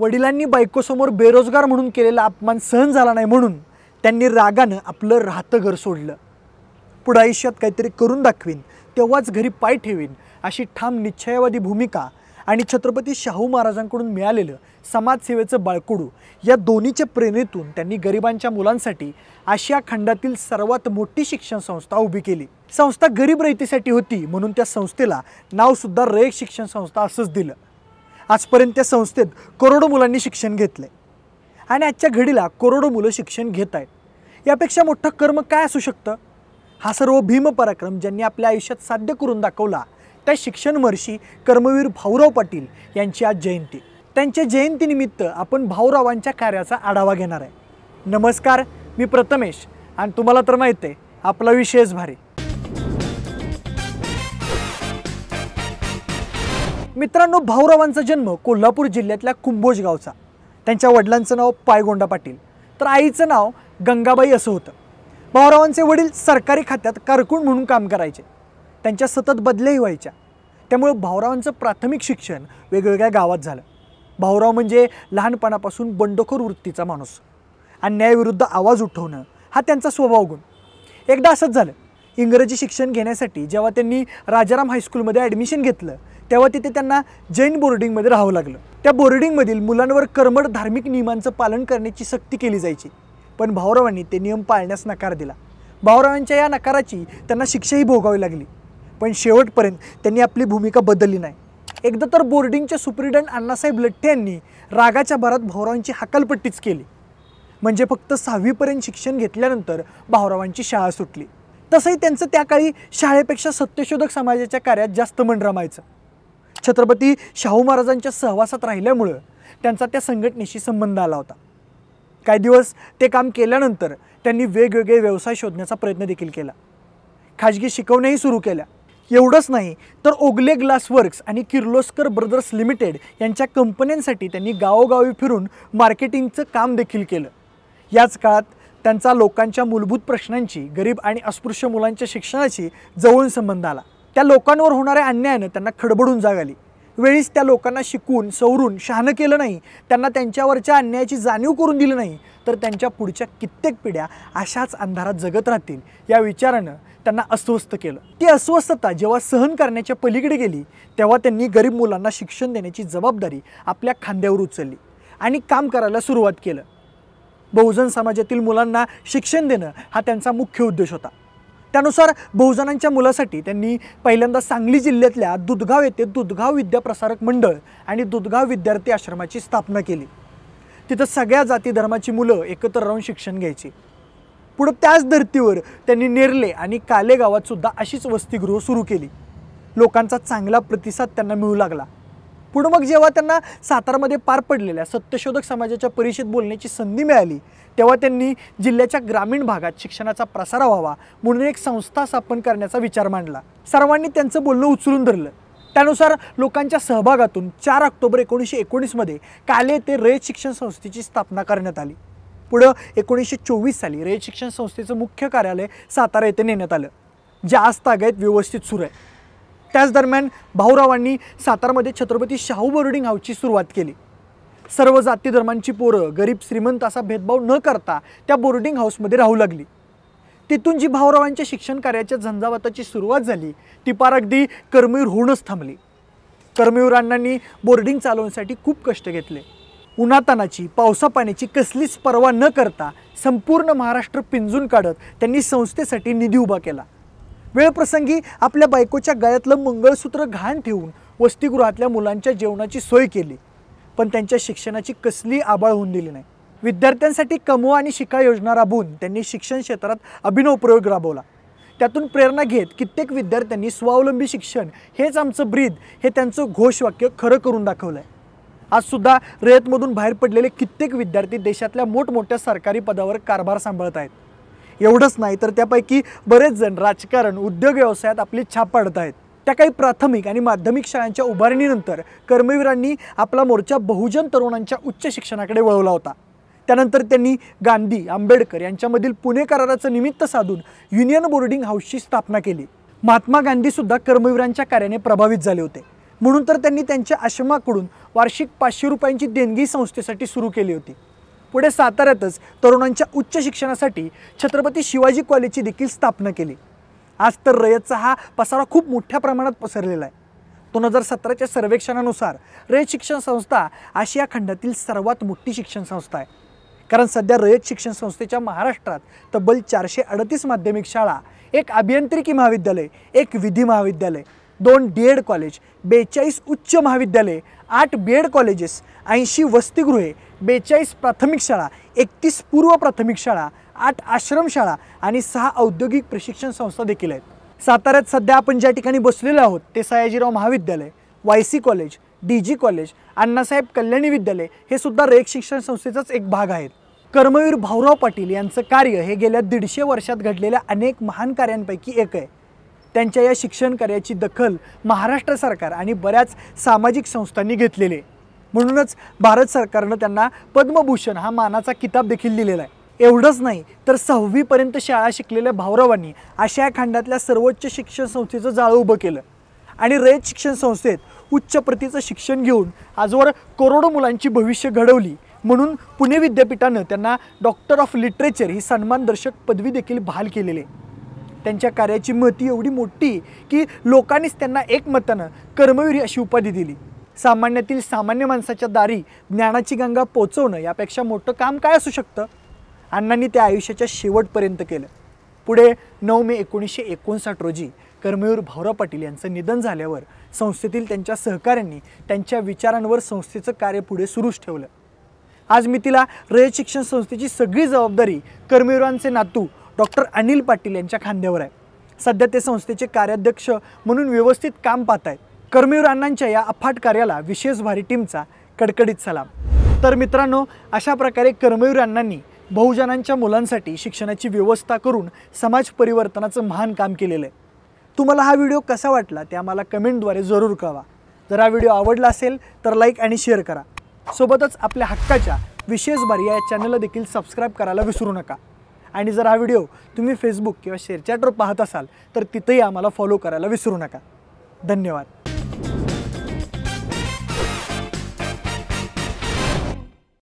वडिलांनी बायकोसमोर बेरोजगार म्हणून केलेला अपमान सहन झाला नाही म्हणून त्यांनी रागानं आपलं राहतं घर सोडलं पुढं आयुष्यात काहीतरी करून दाखवीन तेव्हाच घरी पाय ठेवीन अशी ठाम निश्चयवादी भूमिका आणि छत्रपती शाहू महाराजांकडून मिळालेलं समाजसेवेचं बाळकुडू या दोन्हीच्या प्रेरणेतून त्यांनी गरिबांच्या मुलांसाठी आशिया खंडातील सर्वात मोठी शिक्षण संस्था उभी केली संस्था गरीब रहितीसाठी होती म्हणून त्या संस्थेला नावसुद्धा रयक शिक्षण संस्था असंच दिलं आजपर्यंत त्या संस्थेत करोडो मुलांनी शिक्षण घेतलं आहे आणि आजच्या घडीला करोडो मुलं शिक्षण घेत आहेत यापेक्षा मोठं कर्म काय असू शकतं हा सर्व भीम पराक्रम ज्यांनी आपल्या आयुष्यात साध्य करून दाखवला त्या शिक्षण कर्मवीर भाऊराव पाटील यांची आज जयंती त्यांच्या जयंतीनिमित्त आपण भाऊरावांच्या कार्याचा आढावा घेणार आहे नमस्कार मी प्रथमेश आणि तुम्हाला तर माहीत आहे आपला विषयच भारी मित्रांनो भाऊरावांचा जन्म कोल्हापूर जिल्ह्यातल्या कुंभोज गावचा त्यांच्या वडिलांचं नाव पायगोंडा पाटील तर आईचं नाव गंगाबाई असं होतं भाऊरावांचे वडील सरकारी खात्यात कारकुण म्हणून काम करायचे त्यांच्या सतत बदल्याही व्हायच्या त्यामुळं भाऊरावांचं प्राथमिक शिक्षण वेगवेगळ्या गावात झालं भाऊराव म्हणजे लहानपणापासून बंडखोर वृत्तीचा माणूस अन्यायाविरुद्ध आवाज उठवणं हा त्यांचा स्वभाव गुण एकदा असंच झालं इंग्रजी शिक्षण घेण्यासाठी जेव्हा त्यांनी राजाराम हायस्कूलमध्ये ॲडमिशन घेतलं तेव्हा तिथे त्यांना जैन बोर्डिंगमध्ये राहावं लागलं त्या बोर्डिंगमधील मुलांवर कर्मड धार्मिक नियमांचं पालन करण्याची सक्ती केली जायची पण भाऊरावांनी ते नियम पाळण्यास नकार दिला भाऊरावांच्या या नकाराची त्यांना शिक्षाही भोगावी लागली पण शेवटपर्यंत त्यांनी आपली भूमिका बदलली नाही एकदा तर बोर्डिंगच्या सुप्रिंटेंडंट अण्णासाहेब लठ्ठे यांनी रागाच्या भरात भाऊरावांची हकालपट्टीच केली म्हणजे फक्त सहावीपर्यंत शिक्षण घेतल्यानंतर भाऊरावांची शाळा सुटली तसंही त्यांचं त्या काळी शाळेपेक्षा सत्यशोधक समाजाच्या कार्यात जास्त मन रमायचं छत्रपती शाहू महाराजांच्या सहवासात राहिल्यामुळं त्यांचा त्या संघटनेशी संबंध आला होता काही दिवस ते काम केल्यानंतर त्यांनी वेगवेगळे व्यवसाय शोधण्याचा प्रयत्न देखील केला खाजगी शिकवण्याही सुरू केल्या एवढंच नाही तर ओगले ग्लास वर्क्स आणि किर्लोस्कर ब्रदर्स लिमिटेड यांच्या कंपन्यांसाठी त्यांनी गावोगावी फिरून मार्केटिंगचं काम देखील केलं याच काळात त्यांचा लोकांच्या मूलभूत प्रश्नांची गरीब आणि अस्पृश्य मुलांच्या शिक्षणाशी जवळून संबंध आला त्या लोकांवर होणाऱ्या अन्यायानं त्यांना खडबडून जाग आली वेळीच त्या लोकांना शिकून सवरून शहाणं केलं नाही त्यांना त्यांच्यावरच्या अन्यायाची जाणीव करून दिली नाही तर त्यांच्या पुढच्या कित्येक पिढ्या अशाच अंधारात जगत राहतील या विचारानं त्यांना अस्वस्थ केलं ती अस्वस्थता जेव्हा सहन करण्याच्या पलीकडे गेली तेव्हा त्यांनी गरीब मुलांना शिक्षण देण्याची जबाबदारी आपल्या खांद्यावर उचलली आणि काम करायला सुरुवात केलं बहुजन समाजातील मुलांना शिक्षण देणं हा त्यांचा मुख्य उद्देश होता त्यानुसार बहुजनांच्या मुलासाठी त्यांनी पहिल्यांदा सांगली जिल्ह्यातल्या दुधगाव येथे दुधगाव विद्याप्रसारक मंडळ आणि दुधगाव विद्यार्थी आश्रमाची स्थापना केली तिथं सगळ्या जाती धर्माची मुलं एकत्र राहून शिक्षण घ्यायची पुढं त्याच धर्तीवर त्यांनी नेरले आणि काले गावात सुद्धा अशीच वसतिगृह सुरू केली लोकांचा चांगला प्रतिसाद त्यांना मिळू लागला पुढं मग जेव्हा त्यांना सातारामध्ये पार पडलेल्या सत्यशोधक समाजाच्या परिषदेत बोलण्याची संधी मिळाली तेव्हा त्यांनी जिल्ह्याच्या ग्रामीण भागात शिक्षणाचा प्रसार व्हावा म्हणून एक संस्था स्थापन करण्याचा विचार मांडला सर्वांनी त्यांचं बोलणं उचलून धरलं त्यानुसार लोकांच्या सहभागातून चार ऑक्टोबर एकोणीसशे एकोणीसमध्ये काले येथे रयत शिक्षण संस्थेची स्थापना करण्यात आली पुढं एकोणीसशे चोवीस साली रयत शिक्षण संस्थेचं मुख्य कार्यालय सातारा येथे नेण्यात आलं ज्या आजतागायत व्यवस्थित सुरू आहे त्याच दरम्यान भाऊरावांनी सातारमध्ये छत्रपती शाहू बोर्डिंग हाऊसची सुरुवात केली सर्व जाती धर्मांची पोरं गरीब श्रीमंत असा भेदभाव न करता त्या बोर्डिंग हाऊसमध्ये राहू लागली तिथून जी भाऊरावांच्या शिक्षण कार्याच्या झंझावाताची सुरुवात झाली ती पार अगदी कर्मवीर होऊनच थांबली कर्मवीर अण्णांनी बोर्डिंग चालवण्यासाठी खूप कष्ट घेतले उन्हातानाची पावसापाण्याची कसलीच पर्वा न करता संपूर्ण महाराष्ट्र पिंजून काढत त्यांनी संस्थेसाठी निधी उभा केला वेळप्रसंगी आपल्या बायकोच्या गळ्यातलं मंगळसूत्र घाण ठेवून वसतिगृहातल्या मुलांच्या जेवणाची सोय केली पण त्यांच्या शिक्षणाची कसली आबाळ होऊन दिली नाही विद्यार्थ्यांसाठी कमवा आणि शिका योजना राबवून त्यांनी शिक्षण क्षेत्रात अभिनव प्रयोग राबवला त्यातून प्रेरणा घेत कित्येक विद्यार्थ्यांनी स्वावलंबी शिक्षण हेच आमचं ब्रीद हे त्यांचं घोषवाक्य खरं करून दाखवलं आहे आजसुद्धा रयतमधून बाहेर पडलेले कित्येक विद्यार्थी देशातल्या मोठमोठ्या सरकारी पदावर कारभार सांभाळत आहेत एवढंच नाही तर त्यापैकी बरेच जण राजकारण उद्योग व्यवसायात आपली छाप पाडत आहेत त्या काही प्राथमिक आणि माध्यमिक शाळांच्या उभारणीनंतर कर्मवीरांनी आपला मोर्चा बहुजन तरुणांच्या उच्च शिक्षणाकडे वळवला होता त्यानंतर त्यांनी गांधी आंबेडकर यांच्यामधील पुणे कराराचं निमित्त साधून युनियन बोर्डिंग हाऊसची स्थापना केली महात्मा गांधीसुद्धा कर्मवीरांच्या कार्याने प्रभावित झाले होते म्हणून तर त्यांनी त्यांच्या आश्रमाकडून वार्षिक पाचशे रुपयांची देणगी संस्थेसाठी सुरू केली होती पुढे साताऱ्यातच तरुणांच्या उच्च शिक्षणासाठी छत्रपती शिवाजी कॉलेजची देखील स्थापना केली आज तर रयतचा हा पसारा खूप मोठ्या प्रमाणात पसरलेला आहे दोन हजार सतराच्या सर्वेक्षणानुसार रयत शिक्षण संस्था आशिया खंडातील सर्वात मोठी शिक्षण संस्था आहे कारण सध्या रयत शिक्षण संस्थेच्या महाराष्ट्रात तब्बल चारशे अडतीस माध्यमिक शाळा एक अभियांत्रिकी महाविद्यालय एक विधी महाविद्यालय दोन डी एड कॉलेज बेचाळीस उच्च महाविद्यालय आठ बी एड कॉलेजेस ऐंशी वसतिगृहे बेचाळीस प्राथमिक शाळा एकतीस पूर्व प्राथमिक शाळा आठ आश्रमशाळा आणि सहा औद्योगिक प्रशिक्षण संस्था देखील आहेत साताऱ्यात सध्या आपण ज्या ठिकाणी बसलेलो आहोत ते सयाजीराव महाविद्यालय Y C college D G college Annasaheb Kalyani विद्यालय हे सुद्धा रेख शिक्षण संस्थेचाच एक भाग आहेत कर्मवीर भाऊराव पाटील यांचं कार्य हे गेल्या दीडशे वर्षात घडलेल्या अनेक महान कार्यांपैकी एक आहे त्यांच्या या शिक्षण कार्याची दखल महाराष्ट्र सरकार आणि बऱ्याच सामाजिक संस्थांनी घेतलेली म्हणूनच भारत सरकारनं त्यांना पद्मभूषण हा मानाचा किताब देखील दिलेला आहे एवढंच नाही तर सहावीपर्यंत शाळा शिकलेल्या भाऊरावांनी आशिया खंडातल्या सर्वोच्च शिक्षण संस्थेचं जाळं उभं केलं आणि रयत शिक्षण संस्थेत उच्च प्रतीचं शिक्षण घेऊन आजवर करोडो मुलांची भविष्य घडवली म्हणून पुणे विद्यापीठानं त्यांना डॉक्टर ऑफ लिटरेचर ही सन्मानदर्शक पदवी देखील बहाल केलेली आहे त्यांच्या कार्याची महती एवढी मोठी की लोकांनीच त्यांना एकमतानं कर्मवीरी कर्मवीर अशी उपाधी दिली सामान्यातील सामान्य माणसाच्या दारी ज्ञानाची गंगा पोचवणं यापेक्षा मोठं काम काय असू शकतं अण्णांनी त्या आयुष्याच्या शेवटपर्यंत केलं पुढे नऊ मे एकोणीसशे एकोणसाठ रोजी कर्मयूर भाऊराव पाटील यांचं निधन झाल्यावर संस्थेतील त्यांच्या सहकाऱ्यांनी त्यांच्या विचारांवर संस्थेचं कार्य पुढे सुरूच ठेवलं आज मी तिला रयत शिक्षण संस्थेची सगळी जबाबदारी कर्मवीरांचे नातू डॉक्टर अनिल पाटील यांच्या खांद्यावर आहे सध्या ते संस्थेचे कार्याध्यक्ष म्हणून व्यवस्थित काम पाहत आहेत कर्मवीर अण्णांच्या या अफाट कार्याला विशेष भारी टीमचा कडकडीत सलाम तर मित्रांनो अशा प्रकारे कर्मवीर अण्णांनी बहुजनांच्या मुलांसाठी शिक्षणाची व्यवस्था करून समाज परिवर्तनाचं महान काम केलेलं आहे तुम्हाला हा व्हिडिओ कसा वाटला ते आम्हाला कमेंटद्वारे जरूर कळवा जर हा व्हिडिओ आवडला असेल तर लाईक आणि शेअर करा सोबतच आपल्या हक्काच्या विशेष भारी या चॅनलला देखील सबस्क्राईब करायला विसरू नका आणि जर हा व्हिडिओ तुम्ही फेसबुक किंवा शेअरचॅटवर पाहत असाल तर तिथेही आम्हाला फॉलो करायला विसरू नका धन्यवाद